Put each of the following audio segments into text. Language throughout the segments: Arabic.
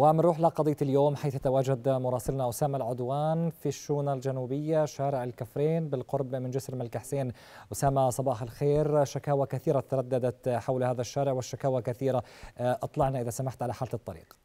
ومنروح لقضية اليوم حيث تواجد مراسلنا أسامة العدوان في الشونة الجنوبية شارع الكفرين بالقرب من جسر ملك حسين أسامة صباح الخير شكاوى كثيرة ترددت حول هذا الشارع والشكاوى كثيرة أطلعنا إذا سمحت على حالة الطريق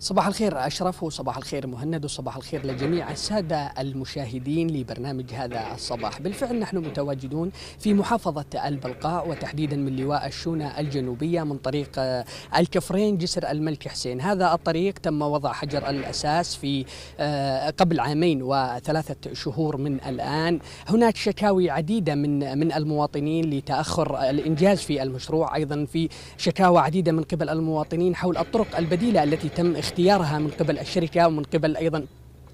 صباح الخير أشرف وصباح الخير مهند وصباح الخير لجميع السادة المشاهدين لبرنامج هذا الصباح بالفعل نحن متواجدون في محافظة البلقاء وتحديدا من لواء الشونة الجنوبية من طريق آه، الكفرين جسر الملك حسين هذا الطريق تم وضع حجر الأساس في آه، قبل عامين وثلاثة شهور من الآن هناك شكاوي عديدة من من المواطنين لتأخر الإنجاز في المشروع أيضا في شكاوى عديدة من قبل المواطنين حول الطرق البديلة التي تم اختيارها من قبل الشركه ومن قبل ايضا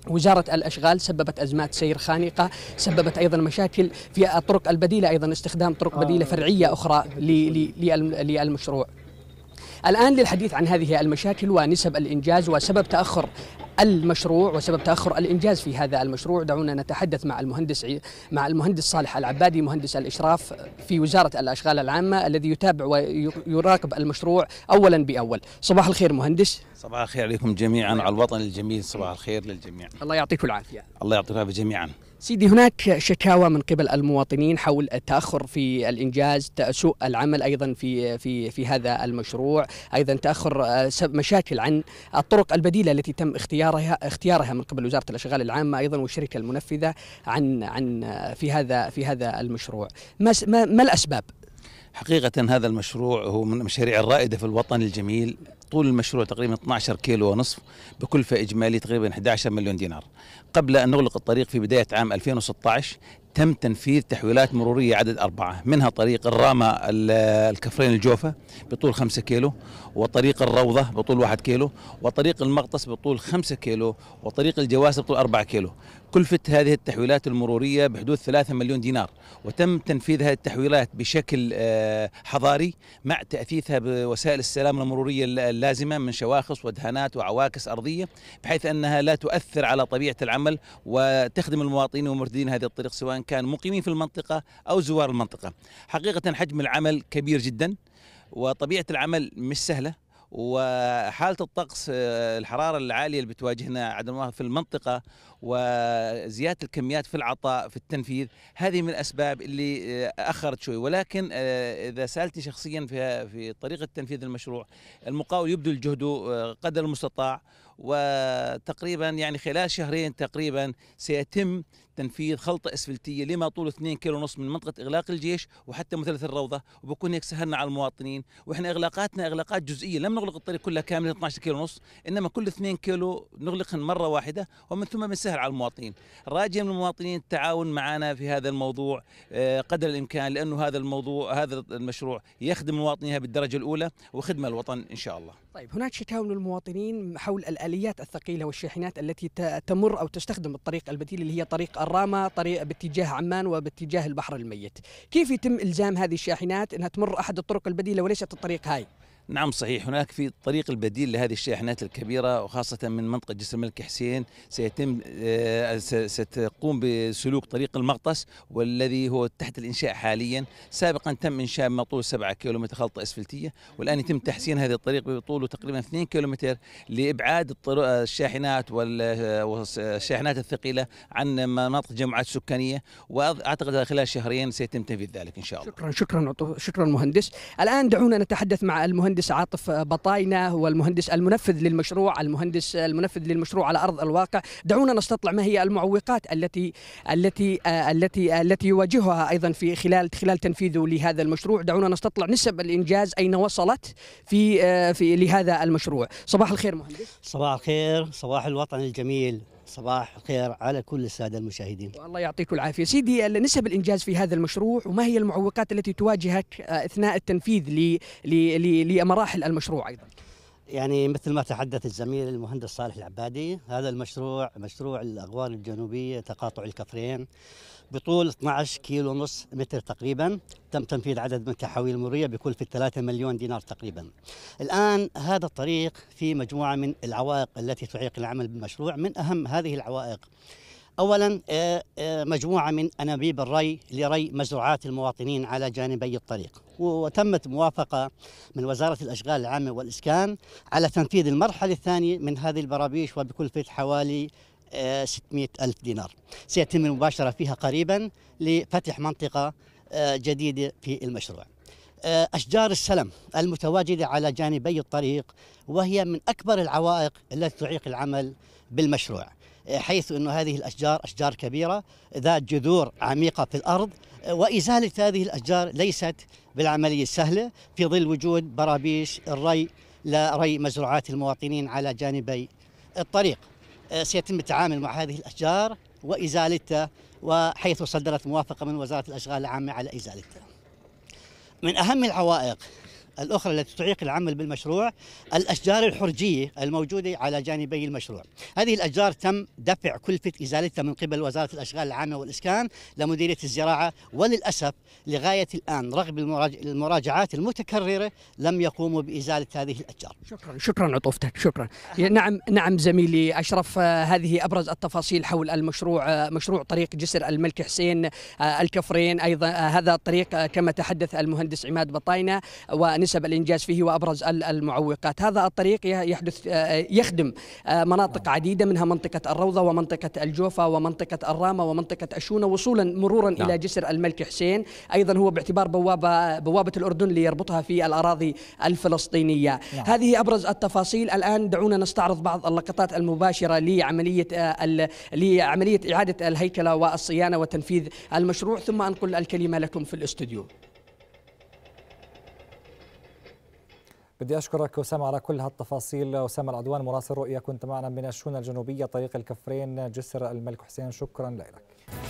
وزارة الأشغال سببت أزمات سير خانقة سببت أيضا مشاكل في الطرق البديلة أيضا استخدام طرق آه، بديلة فرعية أخرى للمشروع الآن للحديث عن هذه المشاكل ونسب الإنجاز وسبب تأخر المشروع وسبب تاخر الانجاز في هذا المشروع دعونا نتحدث مع المهندس مع المهندس صالح العبادي مهندس الاشراف في وزاره الاشغال العامه الذي يتابع ويراقب المشروع اولا باول صباح الخير مهندس صباح الخير عليكم جميعا على الوطن الجميل صباح الخير للجميع الله يعطيكم العافيه الله يعطيكم العافيه جميعا سيدي هناك شكاوى من قبل المواطنين حول التاخر في الانجاز سوء العمل ايضا في في في هذا المشروع ايضا تاخر آه، مشاكل عن الطرق البديله التي تم اختيارها اختيارها من قبل وزاره الاشغال العامه ايضا والشركه المنفذه عن عن آه، في هذا في هذا المشروع ما ما, الاسباب حقيقة هذا المشروع هو من المشاريع الرائدة في الوطن الجميل طول المشروع تقريبا 12 كيلو ونصف بكلفة إجمالية تقريبا 11 مليون دينار قبل أن نغلق الطريق في بداية عام 2016 تم تنفيذ تحويلات مرورية عدد أربعة منها طريق الرامة الكفرين الجوفة بطول خمسة كيلو وطريق الروضة بطول واحد كيلو وطريق المغطس بطول خمسة كيلو وطريق الجواس بطول أربعة كيلو كلفة هذه التحويلات المرورية بحدود ثلاثة مليون دينار وتم تنفيذ هذه التحويلات بشكل آه، حضاري مع تأثيثها بوسائل السلام المرورية اللازمة من شواخص ودهانات وعواكس أرضية بحيث أنها لا تؤثر على طبيعة العمل وتخدم المواطنين ومرتدين هذه الطريق سواء كان مقيمين في المنطقة أو زوار المنطقة حقيقة حجم العمل كبير جدا وطبيعة العمل مش سهلة وحاله الطقس آه، الحراره العاليه اللي بتواجهنا عدم في المنطقه وزياده الكميات في العطاء في التنفيذ هذه من الاسباب اللي آه، اخرت شوي ولكن آه، اذا سالتني شخصيا في في طريقه تنفيذ المشروع المقاول يبذل جهده قدر المستطاع وتقريبا يعني خلال شهرين تقريبا سيتم تنفيذ خلطة اسفلتية لما طوله 2 كيلو ونص من منطقة إغلاق الجيش وحتى مثلث الروضة وبكون هيك سهلنا على المواطنين وإحنا إغلاقاتنا إغلاقات جزئية لم نغلق الطريق كلها كاملة 12 كيلو ونص إنما كل 2 كيلو نغلق مرة واحدة ومن ثم بنسهل على المواطنين راجيا من المواطنين التعاون معنا في هذا الموضوع آه، قدر الإمكان لأنه هذا الموضوع هذا المشروع يخدم مواطنيها بالدرجة الأولى وخدمة الوطن إن شاء الله طيب هناك شكاوى من المواطنين حول الآليات الثقيلة والشاحنات التي تمر أو تستخدم الطريق البديل اللي هي طريق الرامة طريق باتجاه عمان وباتجاه البحر الميت كيف يتم إلزام هذه الشاحنات أنها تمر أحد الطرق البديلة وليست الطريق هاي نعم صحيح هناك في طريق البديل لهذه الشاحنات الكبيرة وخاصة من منطقة جسر الملك حسين سيتم آه، ستقوم بسلوك طريق المغطس والذي هو تحت الإنشاء حاليا سابقا تم إنشاء ما طول 7 كيلومتر خلطة أسفلتية والآن يتم تحسين هذا الطريق بطوله تقريبا 2 كيلومتر لإبعاد الشاحنات والشاحنات الثقيلة عن مناطق جمعات سكانية وأعتقد خلال شهرين سيتم تنفيذ ذلك إن شاء الله شكرا شكرا شكرا مهندس الآن دعونا نتحدث مع المهندس المهندس عاطف بطاينه هو المهندس المنفذ للمشروع المهندس المنفذ للمشروع على ارض الواقع دعونا نستطلع ما هي المعوقات التي التي التي التي يواجهها ايضا في خلال خلال تنفيذه لهذا المشروع دعونا نستطلع نسب الانجاز اين وصلت في في لهذا المشروع صباح الخير مهندس صباح الخير صباح الوطن الجميل صباح الخير على كل الساده المشاهدين. الله يعطيك العافيه، سيدي نسب الانجاز في هذا المشروع وما هي المعوقات التي تواجهك آه، اثناء التنفيذ لمراحل المشروع ايضا؟ يعني مثل ما تحدث الزميل المهندس صالح العبادي هذا المشروع مشروع الاغوار الجنوبيه تقاطع الكفرين بطول 12 كيلو ونص متر تقريبا تم تنفيذ عدد من التحاويل المروريه بكلفه 3 مليون دينار تقريبا. الان هذا الطريق في مجموعه من العوائق التي تعيق العمل بالمشروع من اهم هذه العوائق أولا آه، آه، مجموعة من أنابيب الري لري مزروعات المواطنين على جانبي الطريق وتمت موافقة من وزارة الأشغال العامة والإسكان على تنفيذ المرحلة الثانية من هذه البرابيش وبكلفة حوالي 600 آه، ألف دينار سيتم المباشرة فيها قريبا لفتح منطقة جديدة في المشروع أشجار السلم المتواجدة على جانبي الطريق وهي من أكبر العوائق التي تعيق العمل بالمشروع حيث أن هذه الأشجار أشجار كبيرة ذات جذور عميقة في الأرض وإزالة هذه الأشجار ليست بالعملية السهلة في ظل وجود برابيش الري لري مزروعات المواطنين على جانبي الطريق آه، سيتم التعامل مع هذه الأشجار وإزالتها وحيث صدرت موافقة من وزارة الأشغال العامة على إزالتها من أهم العوائق الأخرى التي تعيق العمل بالمشروع الأشجار الحرجية الموجودة على جانبي المشروع هذه الأشجار تم دفع كلفة إزالتها من قبل وزارة الأشغال العامة والإسكان لمديرية الزراعة وللأسف لغاية الآن رغم المراجعات المتكررة لم يقوموا بإزالة هذه الأشجار شكرا شكرا عطوفتك شكرا نعم نعم زميلي أشرف آه، هذه أبرز التفاصيل حول المشروع آه، مشروع طريق جسر الملك حسين آه، الكفرين أيضا هذا الطريق كما تحدث المهندس عماد بطاينة ون نسب الانجاز فيه وابرز المعوقات هذا الطريق يحدث آه، يخدم آه، مناطق نعم. عديده منها منطقه الروضه ومنطقه الجوفه ومنطقه الرامه ومنطقه الشونه وصولا مرورا نعم. الى جسر الملك حسين ايضا هو باعتبار بوابه بوابه الاردن ليربطها في الاراضي الفلسطينيه نعم. هذه ابرز التفاصيل الان دعونا نستعرض بعض اللقطات المباشره لعمليه آه، لعمليه اعاده الهيكله والصيانه وتنفيذ المشروع ثم انقل الكلمه لكم في الاستوديو بدي أشكرك اسامه على كل هالتفاصيل اسامه العدوان مراسل رؤيا كنت معنا من الشونة الجنوبية طريق الكفرين جسر الملك حسين شكرا لك